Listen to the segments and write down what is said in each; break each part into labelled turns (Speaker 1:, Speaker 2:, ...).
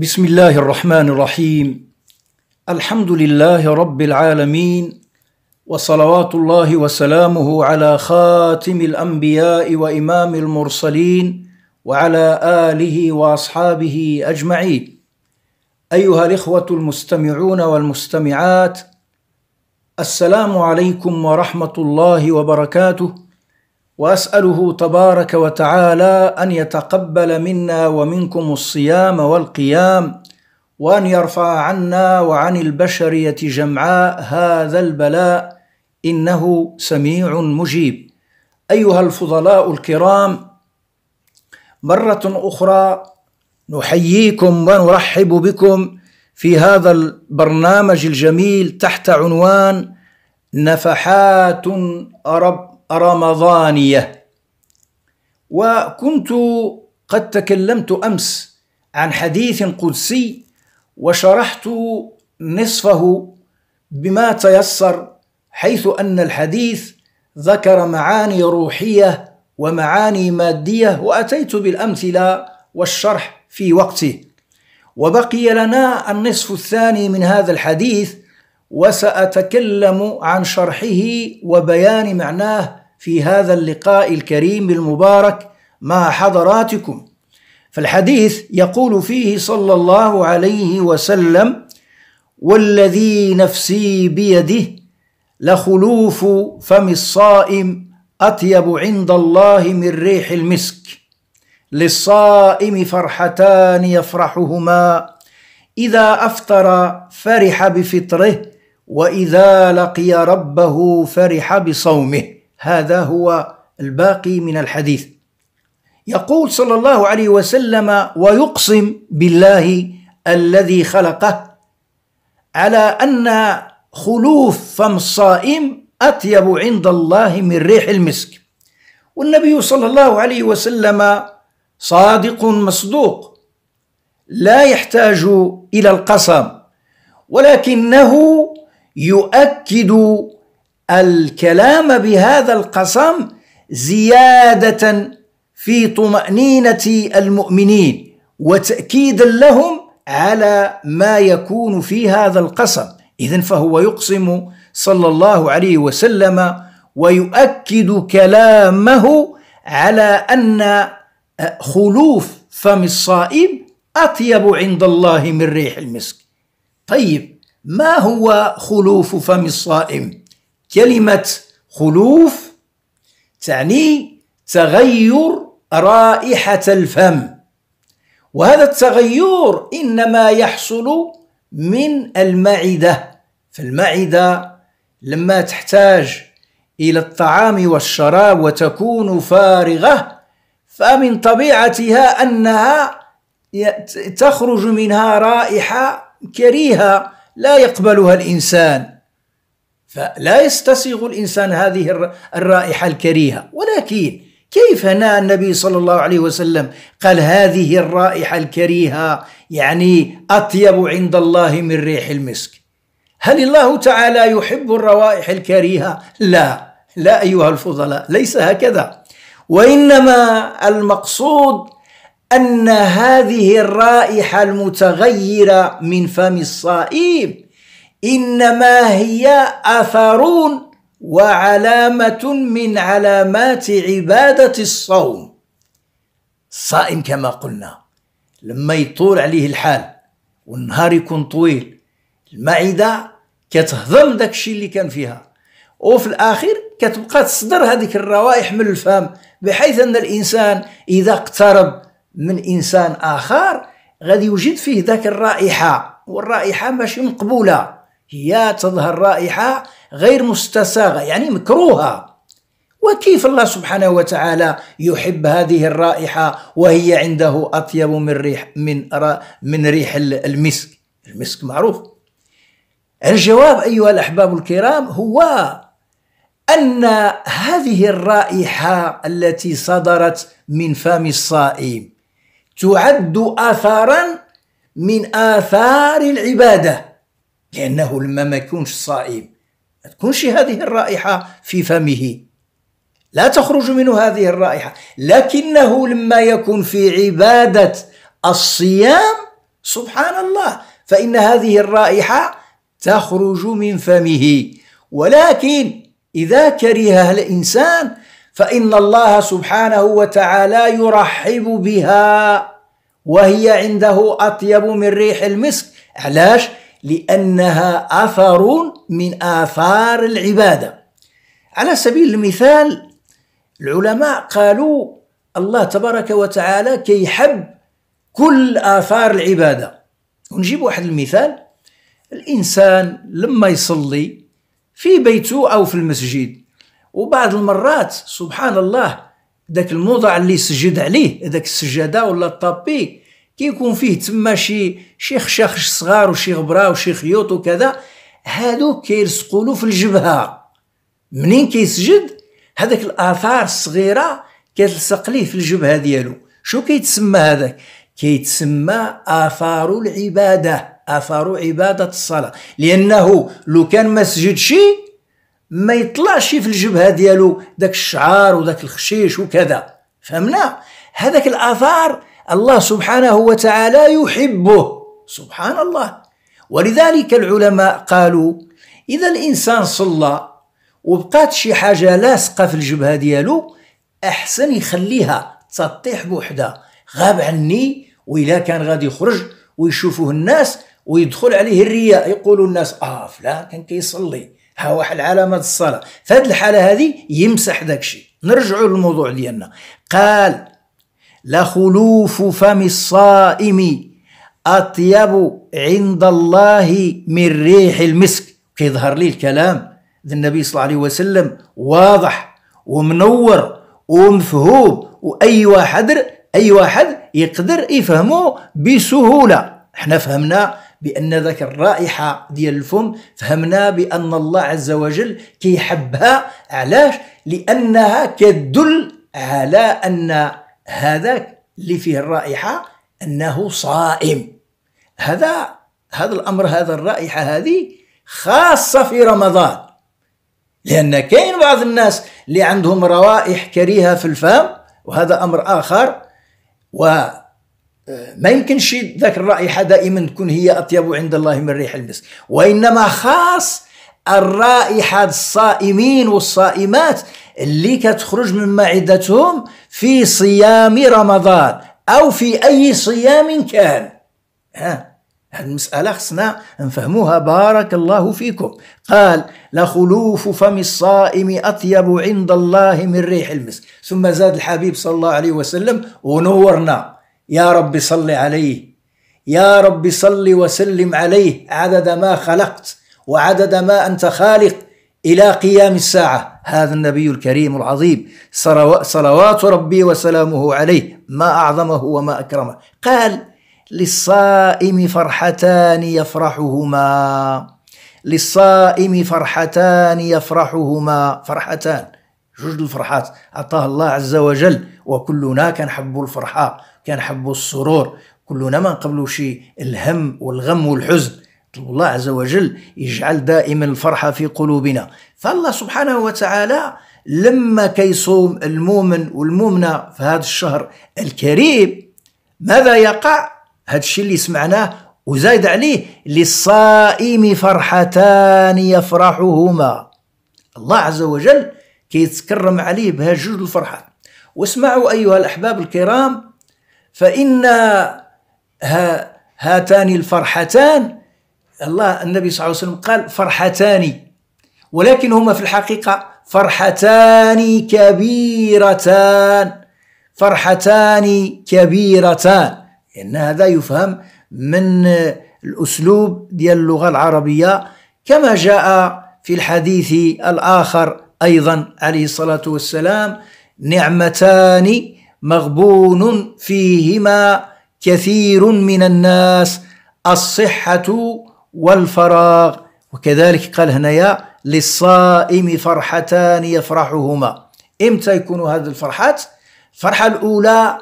Speaker 1: بسم الله الرحمن الرحيم الحمد لله رب العالمين وصلوات الله وسلامه على خاتم الانبياء وامام المرسلين وعلى اله واصحابه اجمعين ايها الاخوه المستمعون والمستمعات السلام عليكم ورحمه الله وبركاته واساله تبارك وتعالى ان يتقبل منا ومنكم الصيام والقيام وان يرفع عنا وعن البشريه جمعاء هذا البلاء انه سميع مجيب ايها الفضلاء الكرام مره اخرى نحييكم ونرحب بكم في هذا البرنامج الجميل تحت عنوان نفحات أرب رمضانية وكنت قد تكلمت أمس عن حديث قدسي وشرحت نصفه بما تيسر حيث أن الحديث ذكر معاني روحية ومعاني مادية وأتيت بالأمثلة والشرح في وقته وبقي لنا النصف الثاني من هذا الحديث وسأتكلم عن شرحه وبيان معناه في هذا اللقاء الكريم المبارك مع حضراتكم فالحديث يقول فيه صلى الله عليه وسلم والذي نفسي بيده لخلوف فم الصائم اطيب عند الله من ريح المسك للصائم فرحتان يفرحهما اذا افطر فرح بفطره واذا لقي ربه فرح بصومه هذا هو الباقي من الحديث يقول صلى الله عليه وسلم ويقسم بالله الذي خلقه على ان خلوف فم الصائم اطيب عند الله من ريح المسك والنبي صلى الله عليه وسلم صادق مصدوق لا يحتاج الى القسم ولكنه يؤكد الكلام بهذا القسم زياده في طمانينه المؤمنين وتاكيدا لهم على ما يكون في هذا القسم اذا فهو يقسم صلى الله عليه وسلم ويؤكد كلامه على ان خلوف فم الصائم اطيب عند الله من ريح المسك طيب ما هو خلوف فم الصائم كلمة خلوف تعني تغير رائحة الفم وهذا التغير إنما يحصل من المعدة فالمعدة لما تحتاج إلى الطعام والشراب وتكون فارغة فمن طبيعتها أنها تخرج منها رائحة كريهة لا يقبلها الإنسان فلا يستسيغ الإنسان هذه الرائحة الكريهة ولكن كيف هنا النبي صلى الله عليه وسلم قال هذه الرائحة الكريهة يعني أطيب عند الله من ريح المسك هل الله تعالى يحب الروائح الكريهة؟ لا لا أيها الفضلاء ليس هكذا وإنما المقصود أن هذه الرائحة المتغيرة من فم الصائم إنما هي أثر وعلامة من علامات عبادة الصوم الصائم كما قلنا لما يطول عليه الحال والنهار يكون طويل المعدة كتهضم داك الشيء اللي كان فيها وفي الآخر كتبقى تصدر هذيك الروائح من الفم بحيث أن الإنسان إذا اقترب من إنسان آخر غادي يوجد فيه ذاك الرائحة والرائحة ماشي مقبولة هي تظهر رائحة غير مستساغة يعني مكروهة وكيف الله سبحانه وتعالى يحب هذه الرائحة وهي عنده أطيب من ريح من من ريح المسك المسك معروف الجواب أيها الأحباب الكرام هو أن هذه الرائحة التي صدرت من فم الصائم تعد آثارا من آثار العبادة لأنه لما ما يكونش صائم ما تكونش هذه الرائحة في فمه لا تخرج منه هذه الرائحة لكنه لما يكون في عبادة الصيام سبحان الله فإن هذه الرائحة تخرج من فمه ولكن إذا كرهها الإنسان فإن الله سبحانه وتعالى يرحب بها وهي عنده أطيب من ريح المسك علاش؟ لأنها أثر من آثار العبادة على سبيل المثال العلماء قالوا الله تبارك وتعالى كيحب كل آثار العبادة ونجيب واحد المثال الإنسان لما يصلي في بيته أو في المسجد وبعض المرات سبحان الله ذاك الموضع اللي سجد عليه ذاك السجادة ولا الطابي كيكون فيه تما شي شي خشاخش صغار وشي غبره وشي خيوط وكذا هادو كيلصقوا له في الجبهه منين كيسجد هذاك الاثار الصغيره كتلصق ليه في الجبهه ديالو شو كيتسمى هذاك كيتسمى اثار العباده اثار عباده الصلاه لانه لو كان ما سجدش ما يطلعش في الجبهه ديالو داك الشعار وداك الخشيش وكذا فهمنا هذاك الاثار الله سبحانه وتعالى يحبه سبحان الله ولذلك العلماء قالوا إذا الإنسان صلى وبقات شي حاجة لاصقة في الجبهة ديالو أحسن يخليها تطيح بوحدها غاب عني وإلا كان غادي يخرج ويشوفوه الناس ويدخل عليه الرياء يقولوا الناس اه فلان كان كيصلي ها واحد علامة الصلاة فهاد الحالة هذه يمسح داكشي نرجعوا للموضوع ديالنا قال لخلوف فم الصائم أطيب عند الله من ريح المسك كيظهر لي الكلام ذا النبي صلى الله عليه وسلم واضح ومنور ومفهوم وأي واحد أي واحد يقدر يفهمه بسهولة احنا فهمنا بأن ذاك الرائحة ديال الفم فهمنا بأن الله عز وجل كيحبها علاش لأنها كدل على أن هذاك اللي فيه الرائحة أنه صائم هذا هذا الأمر هذا الرائحة هذه خاصة في رمضان لأن كاين بعض الناس اللي عندهم روائح كريهة في الفم وهذا أمر آخر و آه، ما يمكنش ذاك الرائحة دائما تكون هي أطيب عند الله من ريح المسك وإنما خاص الرائحة الصائمين والصائمات اللي كتخرج من معدتهم في صيام رمضان او في اي صيام كان ها هذه المسألة خصنا نفهموها بارك الله فيكم قال لخلوف فم الصائم أطيب عند الله من ريح المسك ثم زاد الحبيب صلى الله عليه وسلم ونورنا يا رب صل عليه يا رب صل وسلم عليه عدد ما خلقت وعدد ما أنت خالق إلى قيام الساعة هذا النبي الكريم العظيم صلوات ربي وسلامه عليه ما أعظمه وما أكرمه قال للصائم فرحتان يفرحهما للصائم فرحتان يفرحهما فرحتان جوج الفرحات أعطاه الله عز وجل وكلنا حب الفرحة حب السرور كلنا ما نقبلوا شيء الهم والغم والحزن الله عز وجل يجعل دائما الفرحة في قلوبنا فالله سبحانه وتعالى لما كيصوم المؤمن والمؤمنة في هذا الشهر الكريم ماذا يقع هذا الشيء اللي سمعناه وزايد عليه للصائم فرحتان يفرحهما الله عز وجل كيتكرم عليه بها جوج الفرحات واسمعوا أيها الأحباب الكرام فإن هاتان الفرحتان الله النبي صلى الله عليه وسلم قال فرحتان ولكن هما في الحقيقة فرحتان كبيرتان فرحتان كبيرتان لأن يعني هذا يفهم من الأسلوب ديال اللغة العربية كما جاء في الحديث الآخر أيضا عليه الصلاة والسلام نعمتان مغبون فيهما كثير من الناس الصحة والفراغ وكذلك قال هنايا للصائم فرحتان يفرحهما امتى يكون هذه الفرحات الفرحه الاولى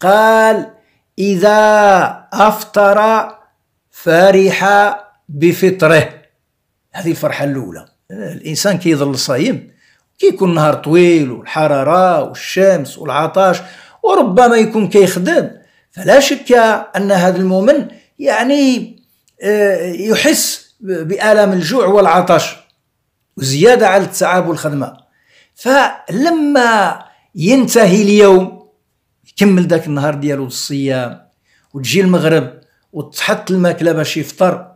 Speaker 1: قال اذا افطر فرح بفطره هذه الفرحه الاولى الانسان كيظل صايم كيكون نهار طويل والحراره والشمس والعطش وربما يكون كيخدم فلا شك ان هذا المؤمن يعني آه، يحس بآلام الجوع والعطش وزيادة على التعب والخدمة فلما ينتهي اليوم يكمل ذاك النهار ديالو الصيام وتجي المغرب وتحط الماكله باش يفطر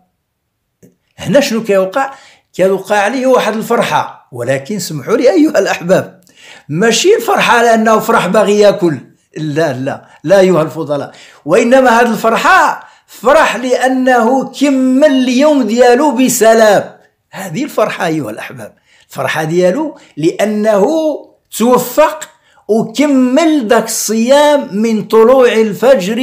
Speaker 1: هنا شنو كيوقع كيوقع عليه واحد الفرحه ولكن سمحوا لي ايها الاحباب ماشي الفرحه لانه فرح باغي ياكل لا لا لا ايها الفضلاء وانما هذه الفرحه فرح لأنه كمل اليوم ديالو بسلام هذه الفرحة أيها الأحباب الفرحة ديالو لأنه توفق وكمل ذاك الصيام من طلوع الفجر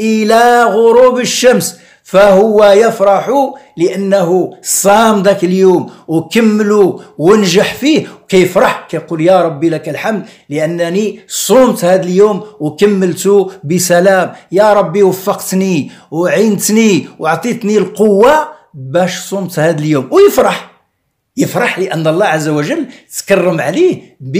Speaker 1: إلى غروب الشمس فهو يفرح لانه صام ذاك اليوم وكملوا ونجح فيه كيفرح كيقول يا ربي لك الحمد لانني صمت هذا اليوم وكملته بسلام يا ربي وفقتني وعينتني وعطيتني القوه باش صمت هذا اليوم ويفرح يفرح لان الله عز وجل تكرم عليه ب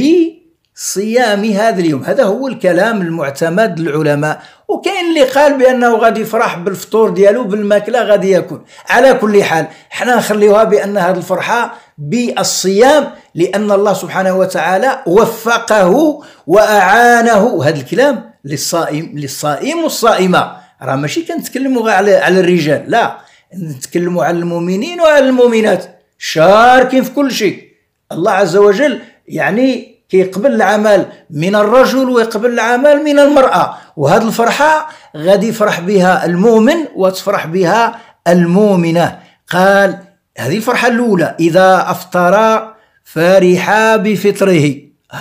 Speaker 1: صيام هذا اليوم هذا هو الكلام المعتمد للعلماء وكاين اللي قال بانه غادي يفرح بالفطور ديالو بالماكله غادي ياكل على كل حال حنا نخليوها بان هذه الفرحه بالصيام لان الله سبحانه وتعالى وفقه واعانه هذا الكلام للصائم للصائم والصائمه راه ماشي كنتكلموا غير على على الرجال لا نتكلموا على المؤمنين وعلى المؤمنات شاركين في كل شيء الله عز وجل يعني كيقبل العمل من الرجل ويقبل العمل من المرأة وهذا الفرحة غادي يفرح بها المؤمن وتفرح بها المؤمنة قال هذه الفرحة الأولى إذا أفطر فرح بفطره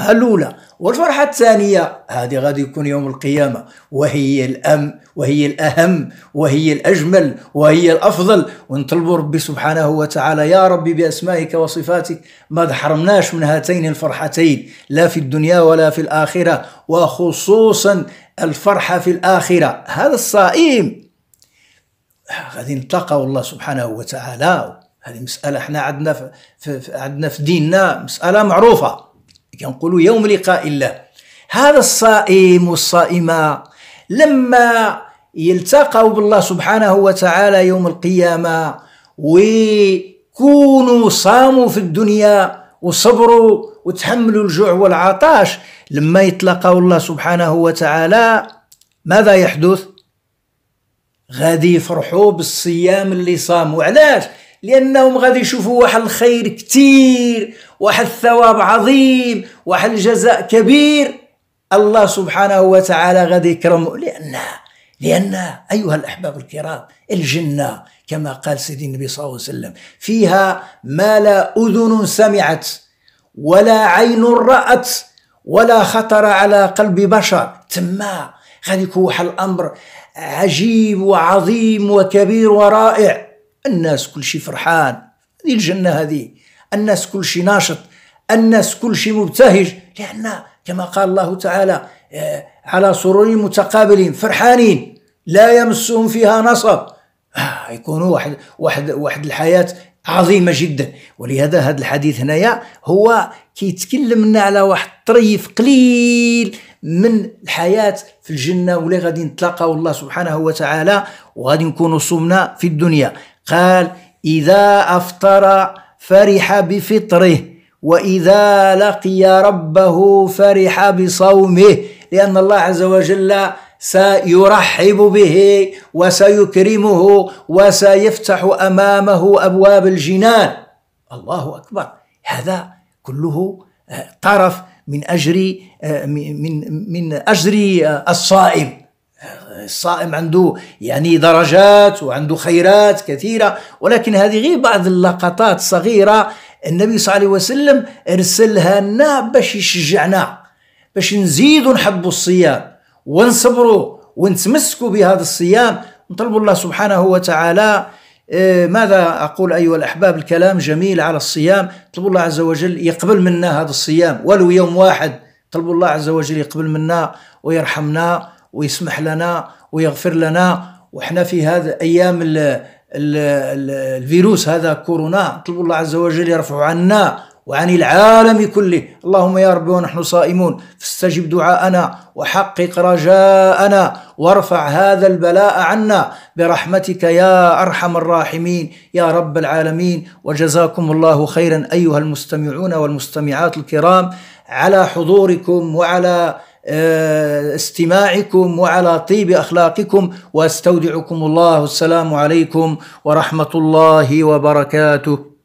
Speaker 1: الأولى والفرحة الثانية هذه غادي يكون يوم القيامة وهي الأم وهي الأهم وهي الأجمل وهي الأفضل ونطلب ربي سبحانه وتعالى يا ربي بأسمائك وصفاتك ما تحرمناش من هاتين الفرحتين لا في الدنيا ولا في الآخرة وخصوصا الفرحة في الآخرة هذا الصائم غادي نتلاقى الله سبحانه وتعالى هذه مسألة احنا عندنا في عندنا في ديننا مسألة معروفة كنقولوا يوم لقاء الله هذا الصائم والصائمة لما يلتقوا بالله سبحانه وتعالى يوم القيامة ويكونوا صاموا في الدنيا وصبروا وتحملوا الجوع والعطاش لما يتلقوا الله سبحانه وتعالى ماذا يحدث غادي يفرحوا بالصيام اللي صاموا علاش لانهم غادي يشوفوا واحد الخير كثير واحد الثواب عظيم واحد الجزاء كبير الله سبحانه وتعالى غادي يكرمه لان لان ايها الاحباب الكرام الجنه كما قال سيدي النبي صلى الله عليه وسلم فيها ما لا اذن سمعت ولا عين رات ولا خطر على قلب بشر تما غادي يكون واحد الامر عجيب وعظيم وكبير ورائع الناس كل شيء فرحان هذه الجنة هذه الناس كل شيء ناشط الناس كل شيء مبتهج لأن كما قال الله تعالى آه، على سرور متقابلين فرحانين لا يمسهم فيها نصب آه، يكون يكونوا واحد واحد واحد الحياة عظيمة جدا ولهذا هذا الحديث هنايا هو كيتكلم لنا على واحد طريف قليل من الحياة في الجنة واللي غادي نتلاقاو الله سبحانه وتعالى وغادي نكونوا صمنا في الدنيا قال إذا أفطر فرح بفطره وإذا لقي ربه فرح بصومه لأن الله عز وجل سيرحب به وسيكرمه وسيفتح امامه ابواب الجنان الله اكبر هذا كله آه، طرف من اجر آه، من من اجر آه، الصائم الصائم عنده يعني درجات وعنده خيرات كثيرة ولكن هذه غير بعض اللقطات صغيرة النبي صلى الله عليه وسلم ارسلها لنا باش يشجعنا باش نزيدوا نحبوا الصيام ونصبروا ونتمسكوا بهذا الصيام نطلب الله سبحانه وتعالى آه، ماذا أقول أيها الأحباب الكلام جميل على الصيام طلب الله عز وجل يقبل منا هذا الصيام ولو يوم واحد طلب الله عز وجل يقبل منا ويرحمنا ويسمح لنا ويغفر لنا وحنا في هذا ايام الـ الـ الـ الفيروس هذا كورونا نطلب الله عز وجل يرفعه عنا وعن العالم كله اللهم يا رب ونحن صائمون فاستجب دعاءنا وحقق رجاءنا وارفع هذا البلاء عنا برحمتك يا ارحم الراحمين يا رب العالمين وجزاكم الله خيرا ايها المستمعون والمستمعات الكرام على حضوركم وعلى آه، استماعكم وعلى طيب اخلاقكم واستودعكم الله السلام عليكم ورحمه الله وبركاته